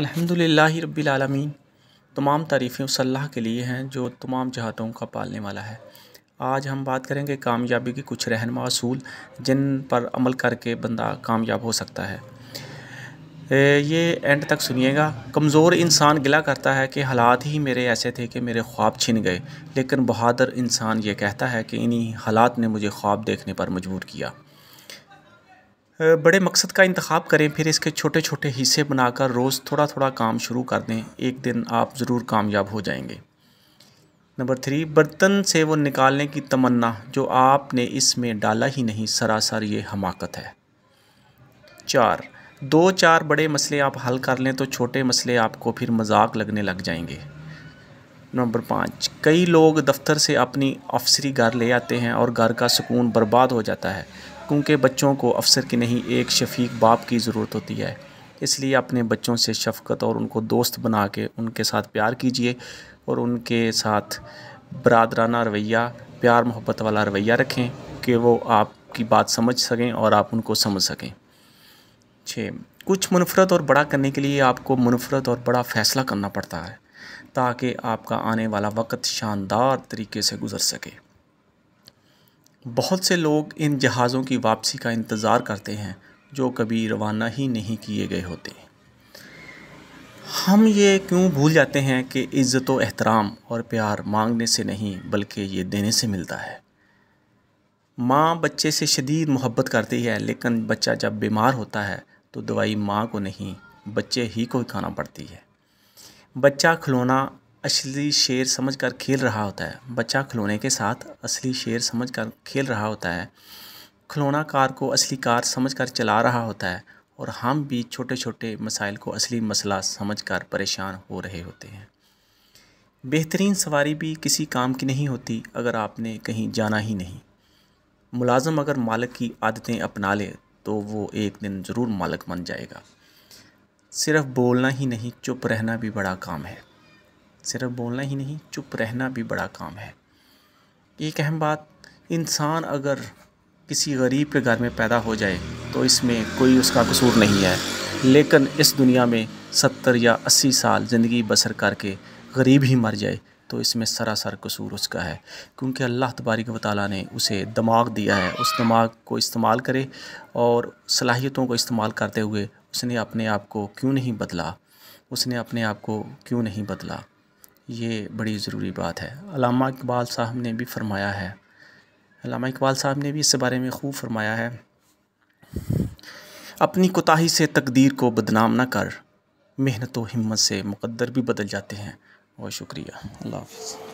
अल्हम्दुलिल्लाह रब्बिल आलमीन तमाम तारीफ़ें उस अल्लाह के लिए हैं जो तमाम जहातों का पालने वाला है आज हम बात करेंगे कामयाबी के कुछ रहनमा असूल जिन पर अमल करके बंदा कामयाब हो सकता है ये एंड तक सुनिएगा कमज़ोर इंसान गिला करता है कि हालात ही मेरे ऐसे थे कि मेरे ख्वाब छिन गए लेकिन बहादुर इंसान ये कहता है कि इन्हीं हालात ने मुझे ख्वाब देखने पर मजबूर किया बड़े मकसद का इंतखब करें फिर इसके छोटे छोटे हिस्से बनाकर रोज़ थोड़ा थोड़ा काम शुरू कर दें एक दिन आप ज़रूर कामयाब हो जाएंगे नंबर थ्री बर्तन से वो निकालने की तमन्ना जो आपने इसमें डाला ही नहीं सरासर ये हमाकत है चार दो चार बड़े मसले आप हल कर लें तो छोटे मसले आपको फिर मजाक लगने लग जाएंगे नंबर पाँच कई लोग दफ्तर से अपनी अफसरी घर ले आते हैं और घर का सुकून बर्बाद हो जाता है क्योंकि बच्चों को अफसर की नहीं एक शफीक बाप की ज़रूरत होती है इसलिए अपने बच्चों से शफकत और उनको दोस्त बना के उनके साथ प्यार कीजिए और उनके साथ बरदराना रवैया प्यार मोहब्बत वाला रवैया रखें कि वो आपकी बात समझ सकें और आप उनको समझ सकें छः कुछ मुनफरत और बड़ा करने के लिए आपको मुनफरत और बड़ा फ़ैसला करना पड़ता है ताकि आपका आने वाला वक्त शानदार तरीके से गुजर सके बहुत से लोग इन जहाज़ों की वापसी का इंतज़ार करते हैं जो कभी रवाना ही नहीं किए गए होते हम ये क्यों भूल जाते हैं कि इज़्ज़त एहतराम और प्यार मांगने से नहीं बल्कि ये देने से मिलता है माँ बच्चे से शदीद मोहब्बत करती है लेकिन बच्चा जब बीमार होता है तो दवाई माँ को नहीं बच्चे ही को खाना पड़ती है बच्चा खिलौना असली शेर समझकर खेल रहा होता है बच्चा खिलौने के साथ असली शेर समझकर खेल रहा होता है खिलौना कार को असली कार समझकर चला रहा होता है और हम भी छोटे छोटे मसाइल को असली मसला समझकर परेशान हो रहे होते हैं बेहतरीन सवारी भी किसी काम की नहीं होती अगर आपने कहीं जाना ही नहीं मुलाजम अगर मालक की आदतें अपना ले तो वो एक दिन ज़रूर मालक बन जाएगा सिर्फ बोलना ही नहीं चुप रहना भी बड़ा काम है सिर्फ बोलना ही नहीं चुप रहना भी बड़ा काम है एक अहम बात इंसान अगर किसी गरीब के घर में पैदा हो जाए तो इसमें कोई उसका कसूर नहीं है लेकिन इस दुनिया में सत्तर या अस्सी साल ज़िंदगी बसर करके गरीब ही मर जाए तो इसमें सरासर कसूर उसका है क्योंकि अल्लाह तबारक वाली ने उसे दिमाग दिया है उस दिमाग को इस्तेमाल करे और सलाहियतों को इस्तेमाल करते हुए उसने अपने आप को क्यों नहीं बदला उसने अपने आप को क्यों नहीं बदला ये बड़ी ज़रूरी बात है अलामा इकबाल साहब ने भी फरमाया है अलामा इकबाल साहब ने भी इस बारे में खूब फरमाया है अपनी कोताही से तकदीर को बदनाम ना कर मेहनत व हिम्मत से मुकद्दर भी बदल जाते हैं बहुत शुक्रिया अल्लाह हाफ़